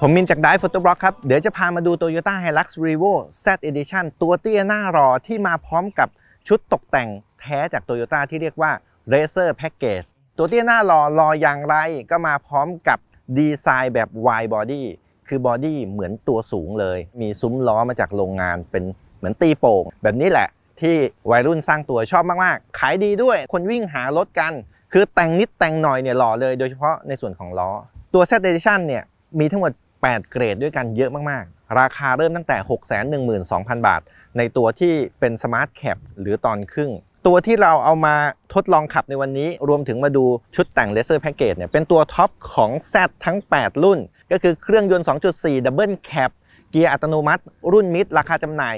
ผมมินจากไดฟ์ฟโต้บล็อกครับ เดี๋ยวจะพามาดู Toyota Hilux Revo Z Edition ตัวเตี้ยหน้ารอที่มาพร้อมกับชุดตกแต่งแท้จาก Toyota ที่เรียกว่า Racer Package ตัวเตี้ยหน้ารอรออย่างไรก็มาพร้อมกับดีไซน์แบบ Wide Body คือบอดี้เหมือนตัวสูงเลย มีซุ้มล้อมาจากโรงงานเป็นเหมือนตีโป่งแบบนี้แหละที่วัยรุ่นสร้างตัวชอบมากๆ ขายดีด้วยคนวิ่งหารถกันคือแต่งนิดแต่งหน่อยเนี่ยหล่อเลยโดยเฉพาะในส่วนของล้อตัว Z Edition เนี่ยมีทั้งหมด8 เกรดด้วยกันเยอะมากๆ ราคาเริ่มตั้งแต่ 612,000 บาท ในตัวที่เป็นสมาร์ทแคปหรือตอนครึ่ง ตัวที่เราเอามาทดลองขับในวันนี้ รวมถึงมาดูชุดแต่งเลเซอร์แพ็กเกจเนี่ย เป็นตัวท็อปของ Z ทั้ง 8 รุ่น ก็คือเครื่องยนต์ 2.4 ดับเบิลแคป เกียร์อัตโนมัติ รุ่นมิดราคาจำหน่าย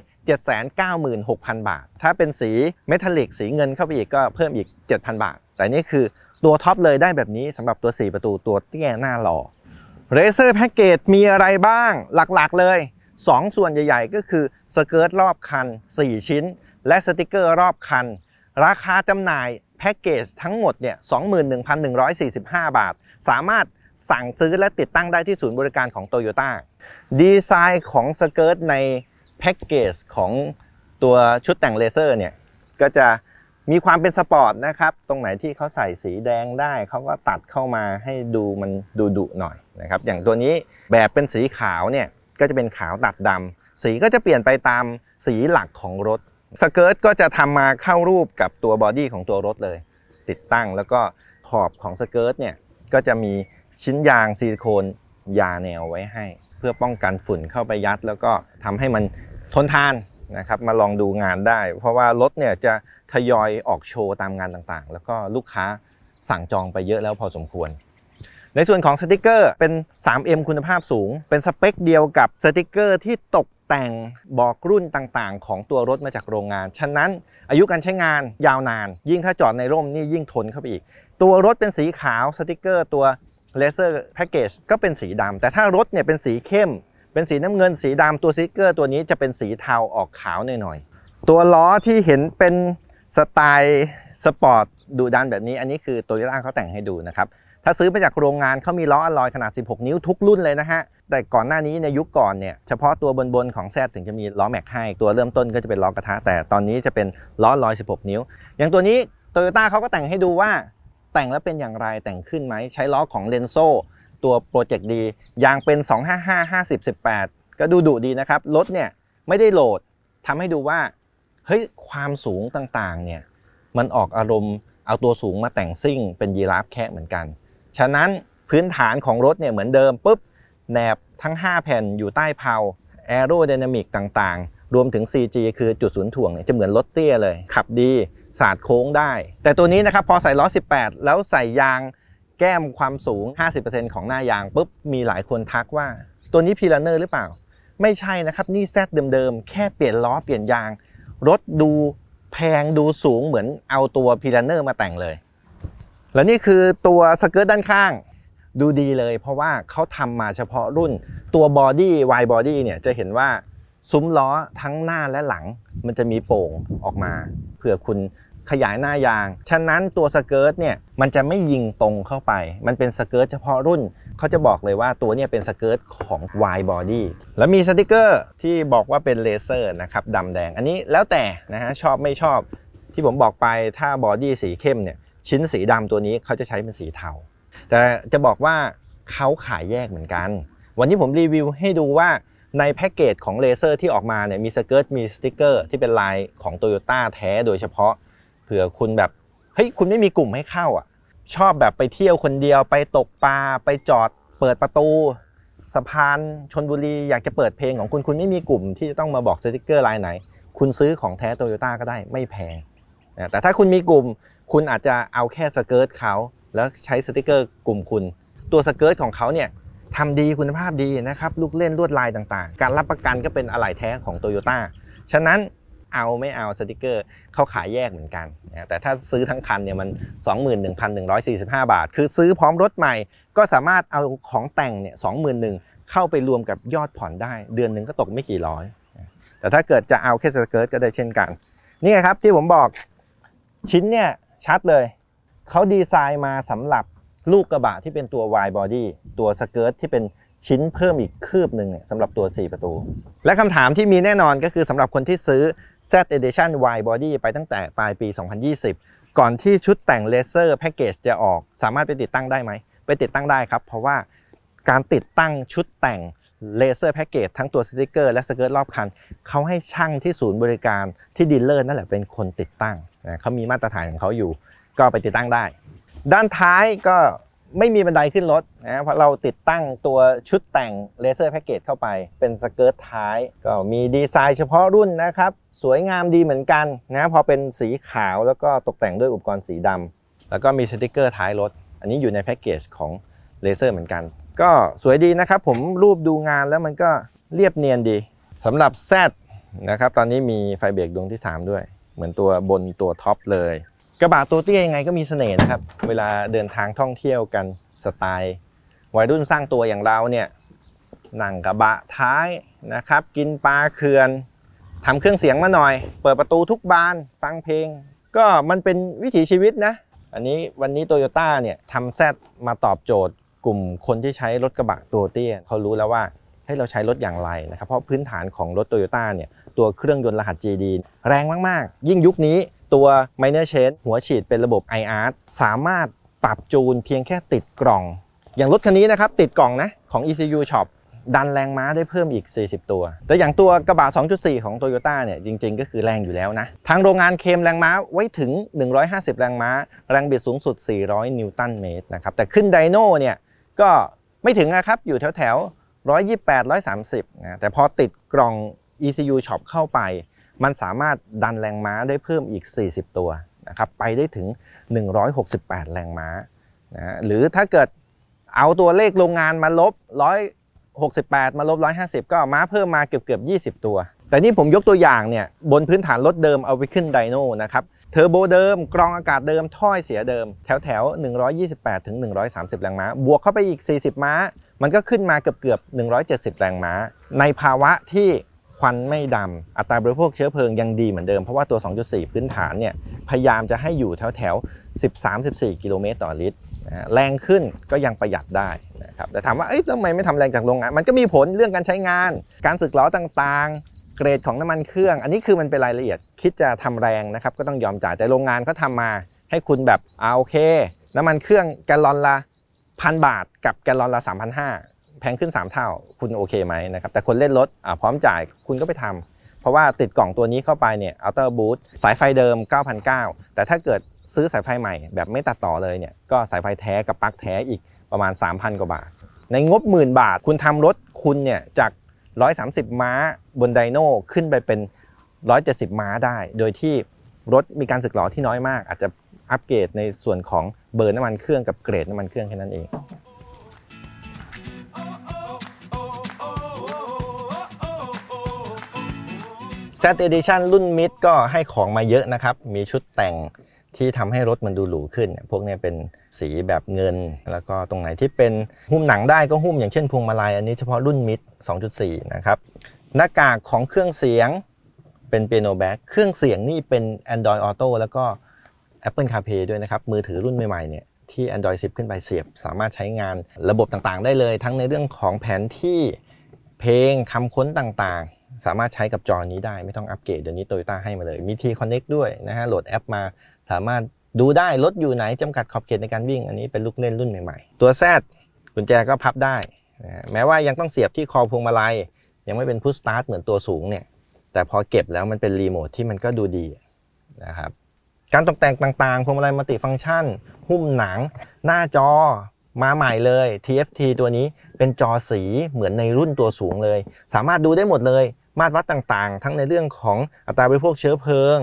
796,000 บาท ถ้าเป็นสีเมทัลลิก สีเงินเข้าไปอีกก็เพิ่มอีก 7,000 บาท แต่นี่คือตัวท็อปเลยได้แบบนี้สำหรับตัว4ประตูตัวเตี้ยหน้าหล่อเรเซอร์แพ็กเกจมีอะไรบ้างหลักๆเลย 2 ส่วนใหญ่ ๆก็คือสเกิร์ตรอบคัน4ชิ้นและสติกเกอร์รอบคัน ราคาจำหน่ายแพ็กเกจทั้งหมดเนี่ย21,145 บาท สามารถสั่งซื้อและติดตั้งได้ที่ศูนย์บริการของ Toyota ดีไซน์ของสเกิร์ตในแพ็กเกจของตัวชุดแต่งเลเซอร์เนี่ยก็จะมีความเป็นสปอร์ตนะครับตรงไหนที่เขาใส่สีแดงได้เขาก็ตัดเข้ามาให้ดูมันดูดุหน่อยนะครับอย่างตัวนี้แบบเป็นสีขาวเนี่ยก็จะเป็นขาวตัดดำ สีก็จะเปลี่ยนไปตามสีหลักของรถสเกิร์ตก็จะทำมาเข้ารูปกับตัวบอดี้ของตัวรถเลย ติดตั้งแล้วก็ขอบของสเกิร์ตเนี่ยก็จะมีชิ้นยางซิลิโคนยาแนวไว้ให้ เพื่อป้องกันฝุ่นเข้าไปยัด แล้วก็ทำให้มันทนทานนะครับมาลองดูงานได้ เพราะว่ารถเนี่ยจะทยอยออกโชว์ตามงานต่างๆ แล้วก็ลูกค้าสั่งจองไปเยอะแล้วพอสมควร ในส่วนของสติกเกอร์เป็น 3M คุณภาพสูง เป็นสเปค เดียวกับสติกเกอร์ที่ตกแต่งบอกรุ่นต่างๆของตัวรถมาจากโรงงาน ฉะนั้นอายุการใช้งานยาวนาน ยิ่งถ้าจอดในร่มนี่ยิ่งทนเข้าไปอีก ตัวรถเป็นสีขาวสติกเกอร์ ตัวเลเซอร์แพ็กเกจก็เป็นสีดำแต่ถ้ารถเนี่ยเป็นสีเข้มเป็นสีน้ำเงินสีดำตัวซิกเกอร์ตัวนี้จะเป็นสีเทาออกขาวหน่อยๆ ตัวล้อที่เห็นเป็นสไตล์สปอร์ตดูดันแบบนี้ อันนี้คือโตโยต้าเขาแต่งให้ดูนะครับถ้าซื้อมาจากโรงงานเขามีล้ออลอยขนาด 16 นิ้วทุกรุ่นเลยนะฮะแต่ก่อนหน้านี้ในยุคก่อนเนี่ยเฉพาะตัวบนๆ ของแซดถึงจะมีล้อแม็กให้ ตัวเริ่มต้นก็จะเป็นล้อกระทะแต่ตอนนี้จะเป็นล้อลอย16 นิ้ว อย่างตัวนี้โตโยต้าเขาก็แต่งให้ดูว่า แต่งแล้วเป็นอย่างไรแต่งขึ้นไหมใช้ล้อของเลนโซตัวโปรเจกต์ดียางเป็น 255 50 18 ก็ดูดุดีนะครับ รถเนี่ยไม่ได้โหลดทำให้ดูว่าเฮ้ยความสูงต่างๆเนี่ยมันออกอารมณ์เอาตัวสูงมาแต่งซิ่งเป็นยีราฟแค่เหมือนกัน ฉะนั้นพื้นฐานของรถเนี่ยเหมือนเดิมปุ๊บแหนบทั้ง 5 แผ่นอยู่ใต้เพาแอโรไดนามิกต่างๆ รวมถึง CG คือจุดศูนย์ถ่วงเนี่ยจะเหมือนรถเตี้ยเลย ขับดีศาสตร์โค้งได้ แต่ตัวนี้นะครับพอใส่ล้อ 18 แล้วใส่ยางแก้มความสูง 50%ของหน้ายางปุ๊บ มีหลายคนทักว่า ตัวนี้พีลนเนอร์หรือเปล่า ไม่ใช่นะครับ นี่แซดเดิมๆ แค่เปลี่ยนล้อเปลี่ยนยาง รถดูแพงดูสูงเหมือนเอาตัวพีลนเนอร์มาแต่งเลย แล้วนี่คือตัวสเกิร์ตด้านข้างดูดีเลยเพราะว่าเขาทำมาเฉพาะรุ่นตัวบอดี้วายบอดี้เนี่ยจะเห็นว่า ซุ้มล้อทั้งหน้าและหลังมันจะมีโป่งออกมาเผื่อคุณขยายหน้ายาง ฉะนั้นตัวสเกิร์ตเนี่ยมันจะไม่ยิงตรงเข้าไป มันเป็นสเกิร์ตเฉพาะรุ่น เขาจะบอกเลยว่าตัวนี้เป็นสเกิร์ตของ wide body แล้วมีสติกเกอร์ ที่บอกว่าเป็นเลเซอร์นะครับดำแดง อันนี้แล้วแต่นะฮะชอบไม่ชอบ ที่ผมบอกไปถ้าบอดี้สีเข้มเนี่ยชิ้นสีดำตัวนี้เขาจะใช้เป็นสีเทา แต่จะบอกว่าเขาขายแยกเหมือนกัน วันนี้ผมรีวิวให้ดูว่าในแพ็กเกจของเลเซอร์ที่ออกมาเนี่ยมีสเกิร์ตมีสติกเกอร์ที่เป็นลายของ Toyota แท้ โดยเฉพาะเผื่อคุณแบบเฮ้ยคุณไม่มีกลุ่มให้เข้าอ่ะ ชอบแบบไปเที่ยวคนเดียวไปตกปลาไปจอด เปิดประตู สะพานชนบุรีอยากจะเปิดเพลงของคุณคุณไม่มีกลุ่มที่จะต้องมาบอกสติกเกอร์ลายไหน คุณซื้อของแท้โตโยต้าก็ได้ไม่แพงนะแต่ถ้าคุณมีกลุ่มคุณอาจจะเอาแค่สเกิร์ตเขาแล้วใช้สติกเกอร์กลุ่มคุณ ตัวสเกิร์ตของเขาเนี่ยทำดีคุณภาพดีนะครับลูกเล่นลวดลายต่างๆ การรับประกันก็เป็นอะไหล่แท้ของโตโยต้าฉะนั้นเอาไม่เอาสติกเกอร์เขาขายแยกเหมือนกันนะแต่ถ้าซื้อทั้งคันเนี่ยมัน21,145 บาท คือซื้อพร้อมรถใหม่ก็สามารถเอาของแต่งเนี่ย21,000เข้าไปรวมกับยอดผ่อนได้ เดือนหนึ่งก็ตกไม่กี่ร้อย แต่ถ้าเกิดจะเอาแค่สติกเกอร์ก็ได้เช่นกัน นี่ครับที่ผมบอกชิ้นเนี่ยชัดเลย เขาดีไซน์มาสำหรับลูกกระบะที่เป็นตัว wide body ตัวสเกิร์ตที่เป็นชิ้นเพิ่มอีกคืบหนึ่งเนี่ยสำหรับตัว 4 ประตู และคำถามที่มีแน่นอนก็คือสำหรับคนที่ซื้อ Z Edition Wide Body ไปตั้งแต่ปลายปี 2020 ก่อนที่ชุดแต่งเลเซอร์แพ็กเกจจะออกสามารถไปติดตั้งได้ไหม ไปติดตั้งได้ครับเพราะว่าการติดตั้งชุดแต่งเลเซอร์แพ็กเกจทั้งตัวสติกเกอร์และสเกิร์ตรอบคันเขาให้ช่างที่ศูนย์บริการที่ดีลเลอร์นั่นแหละเป็นคนติดตั้งนะเขามีมาตรฐานของเขาอยู่ ก็ไปติดตั้งได้ ด้านท้ายก็ไม่มีบันไดขึ้นรถนะเพราะเราติดตั้งตัวชุดแต่งเลเซอร์แพ็กเกจเข้าไป เป็นสเกิร์ตท้าย ก็มีดีไซน์เฉพาะรุ่นนะครับ สวยงามดีเหมือนกันนะ พอเป็นสีขาวแล้วก็ตกแต่งด้วยอุปกรณ์สีดำ แล้วก็มีสติกเกอร์ท้ายรถ อันนี้อยู่ในแพ็กเกจของเลเซอร์เหมือนกัน ก็สวยดีนะครับ ผมรูปดูงานแล้วมันก็เรียบเนียนดี สำหรับ Z นะครับ ตอนนี้มีไฟเบรกดวงที่3 ด้วย เหมือนตัวบนตัวท็อปเลยกระบะตัวเตี้ยยังไงก็มีเสน่ห์นะครับเวลาเดินทางท่องเที่ยวกันสไตล์วัยรุ่นสร้างตัวอย่างเราเนี่ยนั่งกระบะท้ายนะครับกินปลาเคือนทำเครื่องเสียงมาหน่อย เปิดประตูทุกบานฟังเพลง ก็มันเป็นวิถีชีวิตนะอันนี้วันนี้โตโยต้าเนี่ยทำแซดมาตอบโจทย์ กลุ่มคนที่ใช้รถกระบะตัวเตี้ยเขารู้แล้วว่าให้เราใช้รถอย่างไรนะครับเพราะพื้นฐานของรถโตโยต้าเนี่ยตัวเครื่องยนต์รหัส GD แรงมากๆ ยิ่งยุคนี้ตัว minor change หัวฉีดเป็นระบบ iArt สามารถปรับจูนเพียงแค่ติดกล่อง อย่างรถคันนี้นะครับติดกล่องนะของ ECU Shop ดันแรงม้าได้เพิ่มอีก 40 ตัว แต่อย่างตัวกระบะ2.4 ของ t o y ยต้เนี่ยจริงๆก็คือแรงอยู่แล้วนะทางโรงงานเคมแรงม้าไว้ถึง 150 แรงม้า แรงบิดสูงสุด 400 นิวตันเมตรนะครับ แต่ขึ้นไดโน่เนี่ยก็ไม่ถึงนะครับอยู่แถวแถว128 130นะแต่พอติดกล่อง ECU Shop เข้าไปมันสามารถดันแรงม้าได้เพิ่มอีก 40 ตัวนะครับไปได้ถึง 168 แรงม้านะหรือถ้าเกิดเอาตัวเลขโรงงานมาลบ 168 มาลบ 150 ก็ม้าเพิ่มมาเกือบเกือบ 20 ตัว แต่นี่ผมยกตัวอย่างเนี่ยบนพื้นฐานรถเดิมเอาไปขึ้นไดโน่นะครับเทอร์โบเดิมกรองอากาศเดิมถ้อยเสียเดิม แถวแถว 128 ถึง 130 แรงม้า บวกเข้าไปอีก 40 ม้า มันก็ขึ้นมาเกือบเกือบ 170 แรงม้า ในภาวะที่ควันไม่ดำอัตราบริโภคเชื้อเพลิงยังดีเหมือนเดิม เพราะว่าตัว 2.4 พื้นฐานเนี่ย พยายามจะให้อยู่แถวแถว 13-14 กิโลเมตรต่อลิตร แรงขึ้นก็ยังประหยัดได้นะครับ แต่ถามว่า เอ้ยทำไมไม่ทำแรงจากโรงงาน มันก็มีผลเรื่องการใช้งาน การสึกล้อต่างๆ เกรดของน้ำมันเครื่อง อันนี้คือมันเป็นรายละเอียด คิดจะทำแรงนะครับ ก็ต้องยอมจ่าย แต่โรงงานเขาทามาให้คุณแบบเอาโอเค น้ำมันเครื่องแกลลอนละพันบาท กับแกลลอนละ3,500พงขึ้น 3 เท่าคุณโอเคไหมนะครับแต่คนเล่นรถพร้อมจ่ายคุณก็ไปทำ เพราะว่าติดกล่องตัวนี้เข้าไปเนี่ยอัลเตอร์บูทสายไฟเดิม9,900แต่ถ้าเกิดซื้อสายไฟใหม่แบบไม่ตัดต่อเลยเนี่ยก็สายไฟแท้กับปลั๊กแท้อีกประมาณ 3,000กว่าบาท ในงบหมื่นบาท คุณทำรถคุณเนี่ยจาก 130 ม้าบนไดโน่ขึ้นไปเป็น 170 ม้าได้ โดยที่รถมีการสึกหรอที่น้อยมาก อาจจะอัปเกรดในส่วนของเบอร์น้ำมันเครื่องกับเกรดน้ำมันเครื่องแค่นั้นเองซ Z เ d i t i o n รุ่นมิดก็ให้ของมาเยอะนะครับ มีชุดแต่งที่ทำให้รถมันดูหรูขึ้น พวกนี้เป็นสีแบบเงิน แล้วก็ตรงไหนที่เป็นหุ้มหนังได้ก็หุ้มอย่างเช่นพวงมาลัยอันนี้เฉพาะรุ่นมิด2.4 นะครับ หน้ากากของเครื่องเสียงเป็นเปียโนแบ็กเครื่องเสียงนี่เป็น Android Auto แล้วก็ Apple CarPlay ด้วยนะครับ มือถือรุ่นใหม่ๆเนี่ยที่ Android 10 ขึ้นไปเสียบสามารถใช้งานระบบต่างๆ ได้เลย ทั้งในเรื่องของแผนที่เพลงคำค้นต่างสามารถใช้กับจอนี้ได้ ไม่ต้องอัปเกรดเดี๋ยวนี้โตโยต้าให้มาเลยมีทีคอนเน็กด้วยนะฮะโหลดแอปมา สามารถดูได้รถอยู่ไหนจำกัดขอบเขตในการวิ่งอันนี้เป็นลูกเล่นรุ่นใหม่ ๆ ตัวแซดกุญแจก็พับได้นะแม้ว่ายังต้องเสียบที่คอพวงมาลัยยังไม่เป็นพุชสตาร์ทเหมือนตัวสูงเนี่ยแต่พอเก็บแล้วมันเป็นรีโมทที่มันก็ดูดีนะครับการตกแต่งต่างๆพวงมาลัยมัลติฟังก์ชัน หุ้มหนัง หน้าจอมาใหม่เลย TFT ตัวนี้เป็นจอสีเหมือนในรุ่นตัวสูงเลย สามารถดูได้หมดเลยมาตรวัดต่างๆ ทั้งในเรื่องของอัตราบริโภคเชื้อเพลิง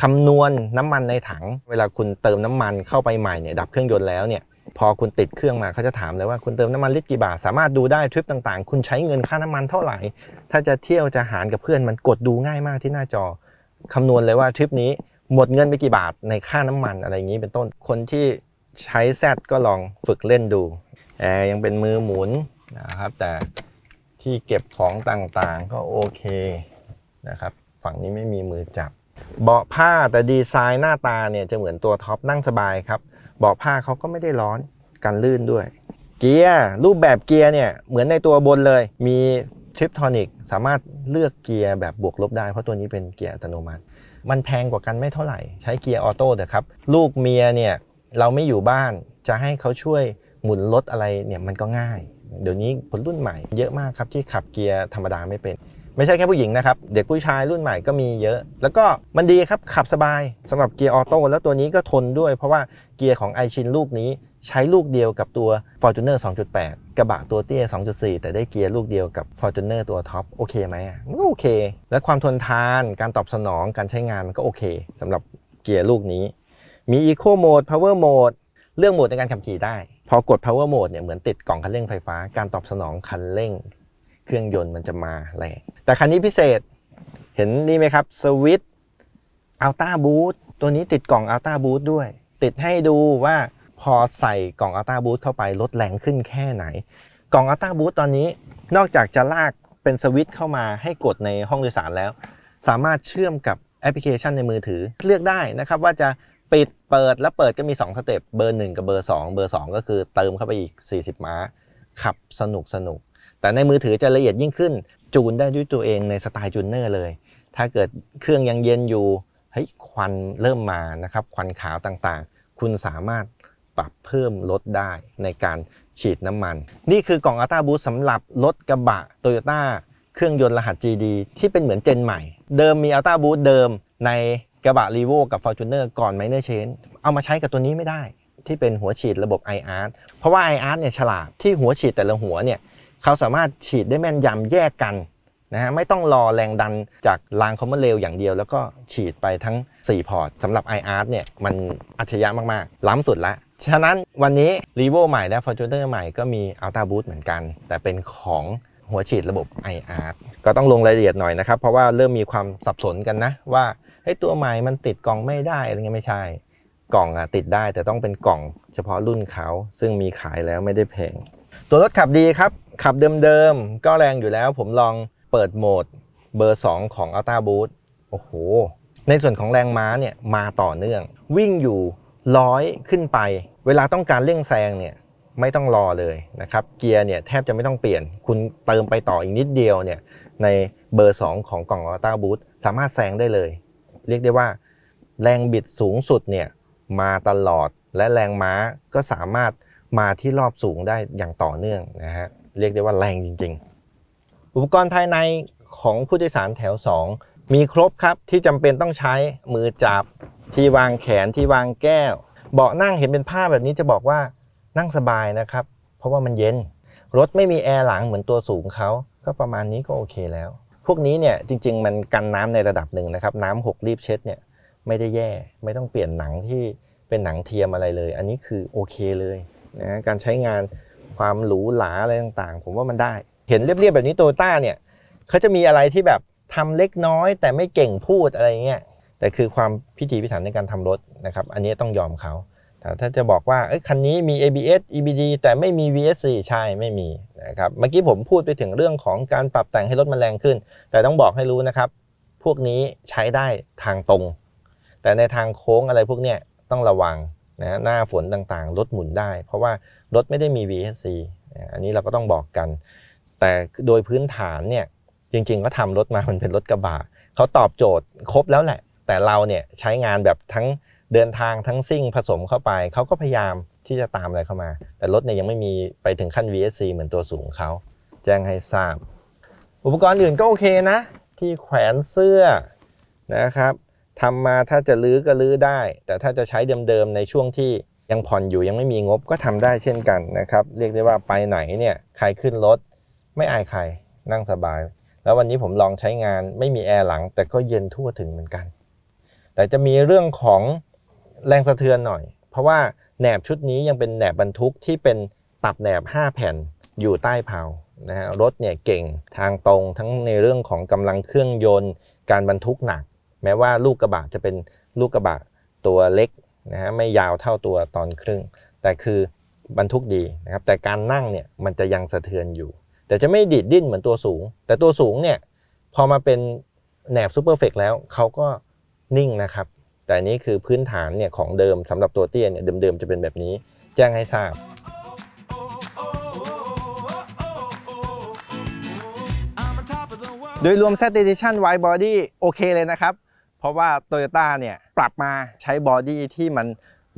คำนวณน้ำมันในถัง เวลาคุณเติมน้ำมันเข้าไปใหม่เนี่ยดับเครื่องยนต์แล้วเนี่ยพอคุณติดเครื่องมาเขาจะถามเลยว่าคุณเติมน้ำมันลิตรกี่บาทสามารถดูได้ทริปต่างๆคุณใช้เงินค่าน้ำมันเท่าไหร่ ถ้าจะเที่ยวจะหารกับเพื่อนมันกดดูง่ายมากที่หน้าจอคำนวณเลยว่าทริปนี้หมดเงินไปกี่บาทในค่าน้ำมันอะไรอย่างนี้เป็นต้นคนที่ใช้แซดก็ลองฝึกเล่นดูแอร์ยังเป็นมือหมุนนะครับ แต่ที่เก็บของต่างๆก็โอเคนะครับ ฝั่งนี้ไม่มีมือจับ เบาะผ้าแต่ดีไซน์หน้าตาเนี่ยจะเหมือนตัวท็อปนั่งสบายครับ เบาะผ้าเขาก็ไม่ได้ร้อน กันลื่นด้วย เกียร์รูปแบบเกียร์เนี่ยเหมือนในตัวบนเลย มีทริปทอนิกสามารถเลือกเกียร์แบบบวกลบได้ เพราะตัวนี้เป็นเกียร์อัตโนมัติ มันแพงกว่ากันไม่เท่าไหร่ใช้เกียร์ออโต้เถอะครับ ลูกเมียเนี่ยเราไม่อยู่บ้านจะให้เขาช่วยหมุนรถอะไรเนี่ยมันก็ง่าย เดี๋ยวนี้คนรุ่นใหม่เยอะมากครับที่ขับเกียร์ธรรมดาไม่เป็น ไม่ใช่แค่ผู้หญิงนะครับเด็กผู้ชายรุ่นใหม่ก็มีเยอะ แล้วก็มันดีครับขับสบายสำหรับเกียร์ออโต้แล้วตัวนี้ก็ทนด้วย เพราะว่าเกียร์ของไอชินลูกนี้ใช้ลูกเดียวกับตัว Fortuner 2.8กระบะตัวเตี้ย2.4 แต่ได้เกียร์ลูกเดียวกับ Fortuner ตัวท็อปโอเคไหมมันก็โอเค และความทนทานการตอบสนองการใช้งานมันก็โอเค สำหรับเกียร์ลูกนี้มี Eco Mode Power Mode เรื่องโหมดในการขับขี่ได้ พอกด Power Mode เนี่ยเหมือนติดกล่องคันเร่งไฟฟ้า การตอบสนองคันเร่ง เครื่องยนต์มันจะมาแรง แต่คันนี้พิเศษ เห็นนี่ไหมครับสวิตอัลต้าบูทตัวนี้ติดกล่องอัลต้าบูทด้วย ติดให้ดูว่าพอใส่กล่องอัลต้าบูทเข้าไปลดแรงขึ้นแค่ไหน กล่องอัลต้าบูทตอนนี้นอกจากจะลากเป็นสวิตเข้ามาให้กดในห้องโดยสารแล้ว สามารถเชื่อมกับแอปพลิเคชันในมือถือ เลือกได้นะครับว่าจะปิดเปิดแล้วเปิดก็มี 2 สเต็ปเบอร์ 1 กับเบอร์ 2 เบอร์ 2 ก็คือเติมเข้าไปอีก 40 ม้า ขับสนุกสนุก แต่ในมือถือจะละเอียดยิ่งขึ้น จูนได้ด้วยตัวเองในสไตล์จูนเนอร์เลย ถ้าเกิดเครื่องยังเย็นอยู่เฮ้ยควันเริ่มมานะครับควันขาวต่างๆ คุณสามารถปรับเพิ่มลดได้ในการฉีดน้ำมัน นี่คือกล่องอัลต้าบูสสำหรับรถกระบะโตโยต้าเครื่องยนต์รหัส GD ที่เป็นเหมือนเจนใหม่ เดิมมีอัลต้าบูสเดิมในกระบะรีโวกับ f o r t นอร์ก่อนไมเนอร์เชนเอามาใช้กับตัวนี้ไม่ได้ ที่เป็นหัวฉีดระบบ IR เพราะว่า IR เนี่ยฉลาดที่หัวฉีดแต่ละหัวเนี่ยเขาสามารถฉีดได้แม่นยำแยกกันนะฮะไม่ต้องรอแรงดันจากรางคอมมอ์เรลอย่างเดียว แล้วก็ฉีดไปทั้ง 4 พอร์ตสำหรับ IR เนี่ยมันอัจฉริยะมากๆ ล้ำสุดละ ฉะนั้นวันนี้ r e v o ใหม่และ Fortuner ใหม่ก็มี Ultra Boost เหมือนกัน แต่เป็นของหัวฉีดระบบ IR ก็ต้องลงรายละเอียดหน่อยนะครับเพราะว่าเริ่มมีความสับสนกันนะว่าเฮ้ยตัวใหม่มันติดกล่องไม่ได้อะไรเงี้ยไม่ใช่ กล่องอะติดได้แต่ต้องเป็นกล่องเฉพาะรุ่นเขาซึ่งมีขายแล้วไม่ได้แพง ตัวรถขับดีครับ ขับเดิมๆก็แรงอยู่แล้ว ผมลองเปิดโหมดเบอร์ 2 ของอ l t ต a Boost โอ้โห ในส่วนของแรงม้าเนี่ยมาต่อเนื่อง วิ่งอยู่ร้อยขึ้นไป เวลาต้องการเร่งแซงเนี่ยไม่ต้องรอเลยนะครับเกียร์เนี่ยแทบจะไม่ต้องเปลี่ยน คุณเติมไปต่ออีกนิดเดียวเนี่ยในเบอร์ 2 ของกล่องอัลต้าบู s สามารถแซงได้เลยเรียกได้ว่าแรงบิดสูงสุดเนี่ยมาตลอดและแรงม้าก็สามารถมาที่รอบสูงได้อย่างต่อเนื่องนะฮะเรียกได้ว่าแรงจริงๆ อุปกรณ์ภายในของผู้โดยสารแถว 2 มีครบครับที่จำเป็นต้องใช้มือจับที่วางแขนที่วางแก้ว เบาะนั่งเห็นเป็นผ้าแบบนี้จะบอกว่านั่งสบายนะครับ เพราะว่ามันเย็น รถไม่มีแอร์หลังเหมือนตัวสูงเขาก็ประมาณนี้ก็โอเคแล้วพวกนี้เนี่ยจริงๆ มันกันน้ำในระดับหนึ่งนะครับน้ำหกรีบเช็ดเนี่ยไม่ได้แย่ไม่ต้องเปลี่ยนหนังที่เป็นหนังเทียมอะไรเลย อันนี้คือโอเคเลยนะการใช้งานความหรูหราอะไรต่างๆ ผมว่ามันได้เห็นเรียบๆแบบนี้โตต้าเนี่ยเขาจะมีอะไรที่แบบทำเล็กน้อย แต่ไม่เก่งพูดอะไรเงี้ยแต่คือความพิธีพิถันในการทำรถนะครับอันนี้ต้องยอมเขาถ้าจะบอกว่าคันนี้มี ABS EBD แต่ไม่มี VSC ใช่ไม่มีนะครับเมื่อกี้ผมพูดไปถึงเรื่องของการปรับแต่งให้รถมันแรงขึ้น แต่ต้องบอกให้รู้นะครับ พวกนี้ใช้ได้ทางตรง แต่ในทางโค้งอะไรพวกเนี้ยต้องระวังนะหน้าฝนต่างๆ รถหมุนได้ เพราะว่า รถไม่ได้มี VSC อันนี้เราก็ต้องบอกกัน แต่โดยพื้นฐานเนี่ยจริงๆ ก็ทำรถมามันเป็นรถกระบะเขาตอบโจทย์ครบแล้วแหละ แต่เราเนี่ยใช้งานแบบทั้งเดินทางทั้งซิ่งผสมเข้าไปเขาก็พยายามที่จะตามอะไรเข้ามา แต่รถเนี่ยยังไม่มีไปถึงขั้น VSC เหมือนตัวสูงเขา แจ้งให้ทราบ อุปกรณ์อื่นก็โอเคนะ ที่แขวนเสื้อนะครับทำมาถ้าจะลื้อก็ลื้อได้ แต่ถ้าจะใช้เดิมๆในช่วงที่ยังผ่อนอยู่ยังไม่มีงบก็ทำได้เช่นกันนะครับ เรียกได้ว่าไปไหนเนี่ย ใครขึ้นรถไม่อายใครนั่งสบาย แล้ววันนี้ผมลองใช้งานไม่มีแอร์หลังแต่ก็เย็นทั่วถึงเหมือนกัน แต่จะมีเรื่องของแรงสะเทือนหน่อย เพราะว่าแหนบชุดนี้ยังเป็นแหนบบรรทุกที่เป็นตับแหนบ5แผ่นอยู่ใต้เพานะฮะรถเนี่ยเก่งทางตรงทั้งในเรื่องของกำลังเครื่องยนต์ การบรรทุกหนัก แม้ว่าลูกกระบะจะเป็นลูกกระบะตัวเล็กนะฮะไม่ยาวเท่าตัวตอนครึ่ง แต่คือบรรทุกดีนะครับ แต่การนั่งเนี่ยมันจะยังสะเทือนอยู่ แต่จะไม่ดิดดิ้นเหมือนตัวสูง แต่ตัวสูงเนี่ย พอมาเป็นแหนบซูเปอร์เฟกแล้วเขาก็นิ่งนะครับแต่นี้คือพื้นฐานเนี่ยของเดิมสำหรับตัวเตี้ยเนี่ยเดิมๆจะเป็นแบบนี้แจ้งให้ทราบ โดยรวม Z e ติ t i o n Wide Body โอเคเลยนะครับ เพราะว่า t o y ต้าเนี่ยปรับมาใช้บอดี้ที่มัน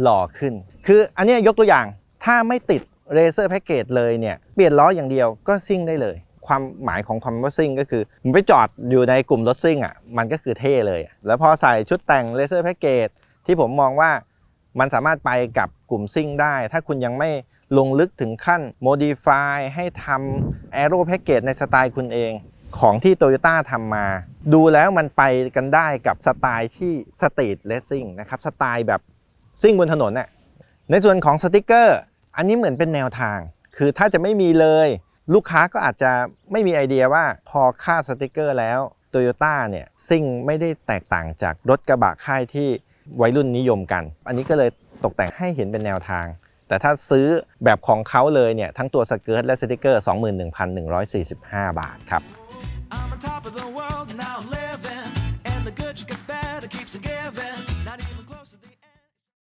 หล่อขึ้น คืออันนี้ยกตัวอย่างถ้าไม่ติด r a อร์แพ็กเกจเลยเนี่ย เปลี่ยนล้ออย่างเดียวก็ซิ่งได้เลยความหมายของควมว่าซิ่งก็คือมันไปจอดอยู่ในกลุ่มรถซิ่งอ่ะมันก็คือเท่เลย แล้วพอใส่ชุดแต่งเลเซอร์แพ็กเกจที่ผมมองว่ามันสามารถไปกับกลุ่มซิ่งได้ ถ้าคุณยังไม่ลงลึกถึงขั้น modify ให้ทำ aero package ในสไตล์คุณเอง ของที่ Toyota ทำมา ดูแล้วมันไปกันได้กับสไตล์ที่สตรีทเลสซิ่งนะครับสไตล์แบบซิ่งบนถนนน่ในส่วนของสติกเกอร์อันนี้เหมือนเป็นแนวทางคือถ้าจะไม่มีเลยลูกค้าก็อาจจะไม่มีไอเดียว่าพอค่าสติกเกอร์แล้วโตโยต้าเนี่ยซิ่งไม่ได้แตกต่างจากรถกระบะค่ายที่วัยรุ่นนิยมกัน อันนี้ก็เลยตกแต่งให้เห็นเป็นแนวทาง แต่ถ้าซื้อแบบของเขาเลยเนี่ยทั้งตัวสเกิร์ตและสติกเกอร์ 21,145 บาทครับ